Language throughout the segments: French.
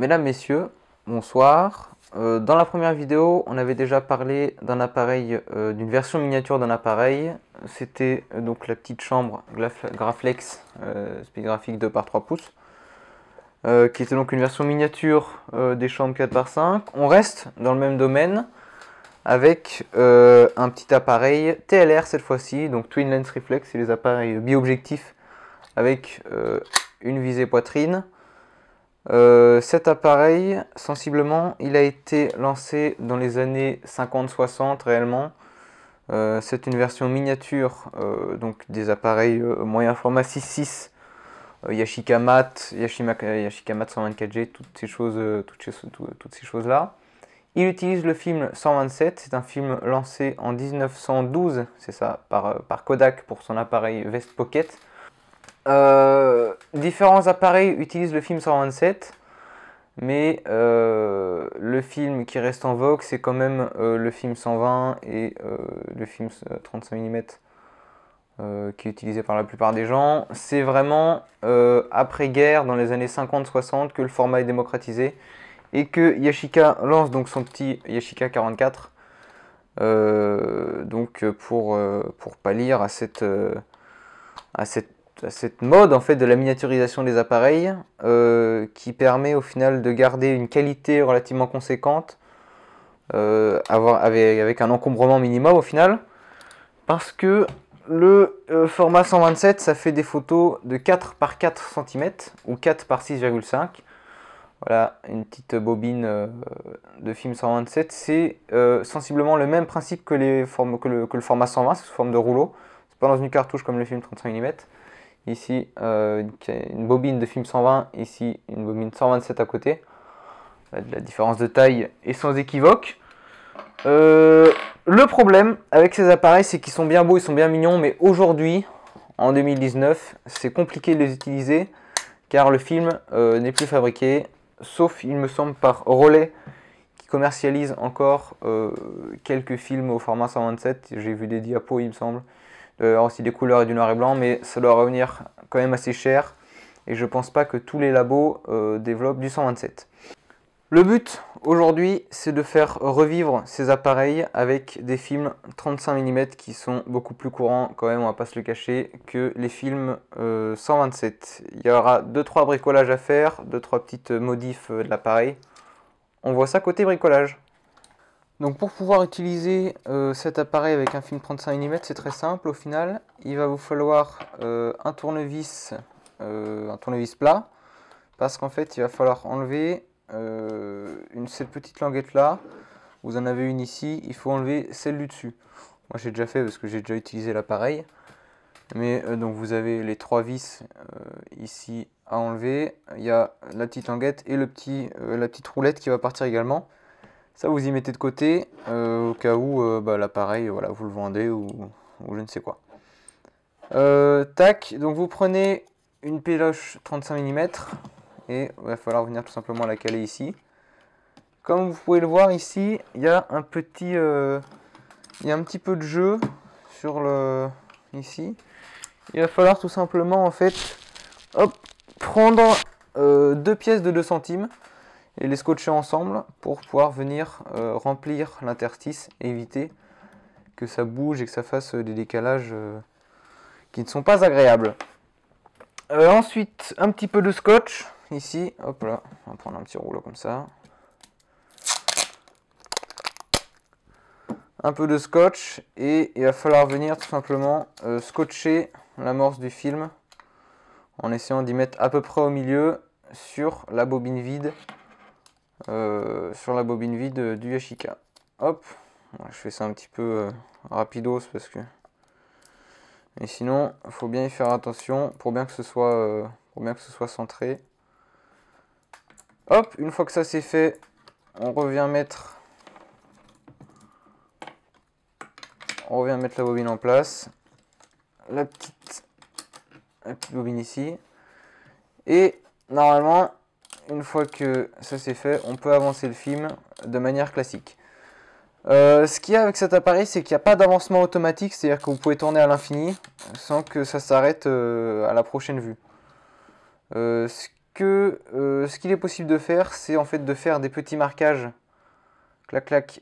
Mesdames, Messieurs, bonsoir. Euh, dans la première vidéo, on avait déjà parlé d'un appareil, euh, d'une version miniature d'un appareil. C'était euh, donc la petite chambre Graflex Speed Graphic 2 par 3 pouces, qui était donc une version miniature des chambres 4 par 5 On reste dans le même domaine avec un petit appareil TLR cette fois-ci, donc Twin Lens Reflex, c'est les appareils bi-objectifs avec une visée poitrine. Euh, cet appareil, sensiblement, il a été lancé dans les années 50-60 réellement. Euh, c'est une version miniature euh, donc des appareils moyen format 6.6, Yashikamat, Yashikamat 124G, toutes ces choses, toutes ces, choses là. Il utilise le film 127, c'est un film lancé en 1912, c'est ça, par, par Kodak pour son appareil Vest Pocket. Euh, différents appareils utilisent le film 127, mais euh, le film qui reste en vogue, c'est quand même euh, le film 120 et le film 35 mm qui est utilisé par la plupart des gens. C'est vraiment après-guerre, dans les années 50-60, que le format est démocratisé et que Yashica lance donc son petit Yashica 44. donc pour, pour pallier à cette, à cette bah, cette mode en fait de la miniaturisation des appareils euh, qui permet au final de garder une qualité relativement conséquente euh, avec, un encombrement minimum au final parce que le euh, format 127 ça fait des photos de 4 par 4 cm ou 4 par 6,5 voilà une petite bobine de film 127 c'est sensiblement le même principe que, les que, le, format 120 sous forme de rouleau c'est pas dans une cartouche comme le film 35 mm ici euh, une bobine de film 120, ici une bobine 127 à côté. La différence de taille est sans équivoque. Euh, le problème avec ces appareils, c'est qu'ils sont bien beaux, ils sont bien mignons, mais aujourd'hui, en 2019, c'est compliqué de les utiliser car le film euh, n'est plus fabriqué, sauf il me semble par Relais qui commercialise encore quelques films au format 127. J'ai vu des diapos, il me semble. Euh, aussi des couleurs et du noir et blanc, mais ça doit revenir quand même assez cher. Et je pense pas que tous les labos euh, développent du 127. Le but aujourd'hui, c'est de faire revivre ces appareils avec des films 35 mm qui sont beaucoup plus courants, quand même, on va pas se le cacher, que les films 127. Euh, Il y aura 2-3 bricolages à faire, 2-3 petites modifs de l'appareil. On voit ça côté bricolage. Donc pour pouvoir utiliser euh, cet appareil avec un film 35 mm, c'est très simple au final. Il va vous falloir euh, un tournevis euh, un tournevis plat parce qu'en fait il va falloir enlever cette petite languette là. Vous en avez une ici, il faut enlever celle du dessus. Moi j'ai déjà fait parce que j'ai déjà utilisé l'appareil. Mais donc vous avez les trois vis ici à enlever. Il y a la petite languette et le petit, la petite roulette qui va partir également. Ça, vous y mettez de côté euh, au cas où euh, bah, l'appareil, voilà, vous le vendez ou, je ne sais quoi. Euh, tac, donc vous prenez une péloche 35 mm et il va falloir venir tout simplement la caler ici. Comme vous pouvez le voir ici, il y a un petit, il y un petit peu de jeu sur le ici. Il va falloir tout simplement en fait, hop, prendre deux pièces de 2 centimes et les scotcher ensemble pour pouvoir venir euh, remplir l'interstice et éviter que ça bouge et que ça fasse euh, des décalages euh, qui ne sont pas agréables. ensuite, un petit peu de scotch ici. Hop là, on va prendre un petit rouleau comme ça. Un peu de scotch et il va falloir venir tout simplement scotcher l'amorce du film en essayant d'y mettre à peu près au milieu sur la bobine vide euh, sur la bobine vide du Yashica. Hop, je fais ça un petit peu euh, rapidos parce que... Et sinon, il faut bien y faire attention pour bien que ce soit, euh, pour bien que ce soit centré. Hop, une fois que ça c'est fait, on revient mettre... On revient mettre la bobine en place. La petite, la petite bobine ici. Et normalement, une fois que ça c'est fait, on peut avancer le film de manière classique. Euh, ce qu'il y a avec cet appareil, c'est qu'il n'y a pas d'avancement automatique, c'est-à-dire que vous pouvez tourner à l'infini sans que ça s'arrête euh, à la prochaine vue. Euh, ce qu'il ce est possible de faire, c'est en fait de faire des petits marquages, clac clac,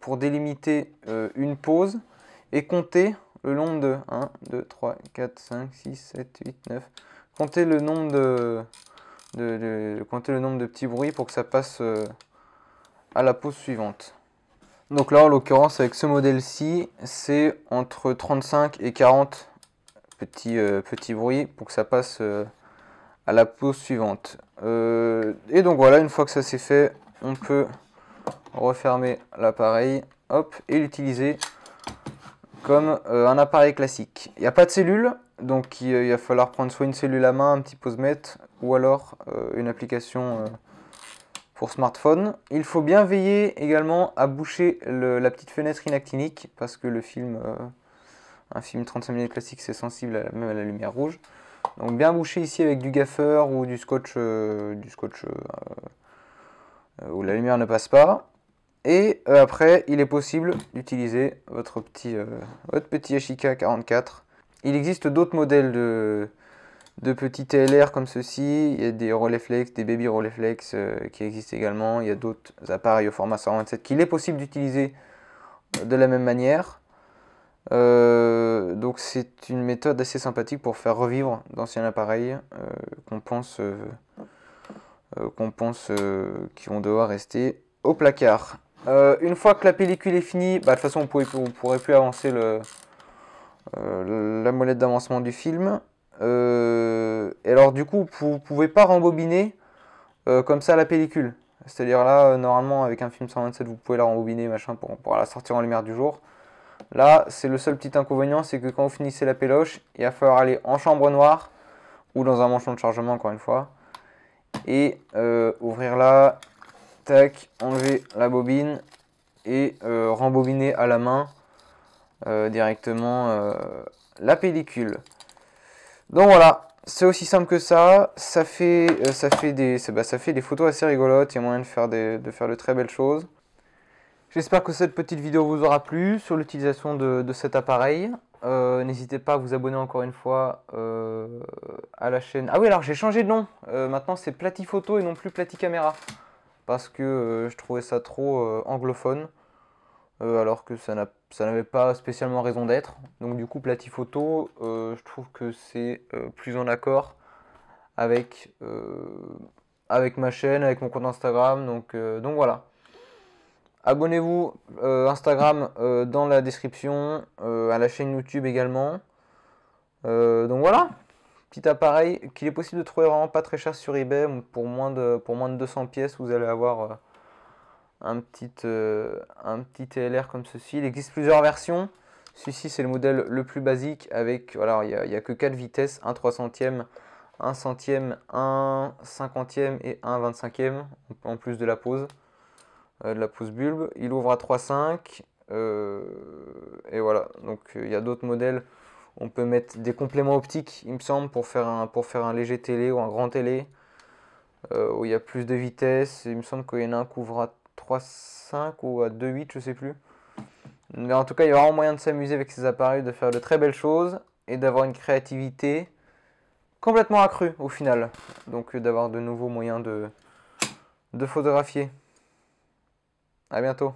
pour délimiter une pause et compter le nombre de 1, 2, 3, 4, 5, 6, 7, 8, 9, compter le nombre de, de, compter le nombre de petits bruits pour que ça passe euh, à la pause suivante. Donc là, en l'occurrence, avec ce modèle-ci, c'est entre 35 et 40 petits, euh, petits bruits pour que ça passe euh, à la pause suivante. et donc voilà, une fois que ça c'est fait, on peut refermer l'appareil hop, et l'utiliser comme un appareil classique. Il n'y a pas de cellule, donc euh, il, va falloir prendre soit une cellule à main, un petit posemètre, ou alors euh, une application euh, pour smartphone. Il faut bien veiller également à boucher la petite fenêtre inactinique, parce que le film, un film 35 minutes classique, c'est sensible même à la lumière rouge. Donc bien boucher ici avec du gaffeur ou du scotch, du scotch où la lumière ne passe pas. Et après, il est possible d'utiliser votre petit, votre petit 44 il existe d'autres modèles de, de petits TLR comme ceci. Il y a des Rolleiflex, des Baby Rolleiflex euh, qui existent également. Il y a d'autres appareils au format 127 qu'il est possible d'utiliser de la même manière. Euh, donc c'est une méthode assez sympathique pour faire revivre d'anciens appareils euh, qu'on pense, qu'on pense qui vont devoir rester au placard. une fois que la pellicule est finie, bah, de toute façon on ne pourrait plus avancer le, euh, la molette d'avancement du film. Euh, et alors du coup, vous pouvez pas rembobiner euh, comme ça la pellicule. C'est-à-dire là, normalement, avec un film 127, vous pouvez la rembobiner machin, pour, pour la sortir en lumière du jour. Là, c'est le seul petit inconvénient, c'est que quand vous finissez la péloche, il va falloir aller en chambre noire ou dans un manchon de chargement, encore une fois. Et ouvrir là, tac, enlever la bobine et rembobiner à la main euh, directement euh, la pellicule. Donc voilà, c'est aussi simple que ça. Ça fait, euh, ça fait, des, bah, ça fait des photos assez rigolotes. Il y a moyen de faire, des, de, faire de très belles choses. J'espère que cette petite vidéo vous aura plu sur l'utilisation de, cet appareil. N'hésitez pas à vous abonner encore une fois à la chaîne. Ah oui, alors j'ai changé de nom. maintenant, c'est Plati Photo et non plus Plati Caméra. Parce que je trouvais ça trop anglophone. alors que ça n'a pas ça n'avait pas spécialement raison d'être. Donc du coup, Platifoto, euh, je trouve que c'est euh, plus en accord avec, euh, avec ma chaîne, avec mon compte Instagram. Donc, donc voilà. Abonnez-vous Instagram dans la description, à la chaîne YouTube également. donc voilà, petit appareil qu'il est possible de trouver vraiment pas très cher sur eBay. Pour moins de, pour moins de 200 pièces, vous allez avoir un petit, euh, un petit TLR comme ceci. Il existe plusieurs versions. Celui-ci, c'est le modèle le plus basique avec, voilà, il n'y a, que 4 vitesses, 1 3 centième, 1 centième, 1 cinquantième et 1 25e, en plus de la pose, euh, de la pose bulbe. Il ouvre à 3,5 euh, et voilà, donc euh, il y a d'autres modèles. On peut mettre des compléments optiques, il me semble, pour faire un, pour faire un léger télé ou un grand télé. où il y a plus de vitesses Il me semble qu'il y en a un qui ouvre à 3.5 ou à 2.8, je sais plus. Mais en tout cas, il y a un moyen de s'amuser avec ces appareils, de faire de très belles choses et d'avoir une créativité complètement accrue au final. Donc euh, d'avoir de nouveaux moyens de, de photographier. À bientôt.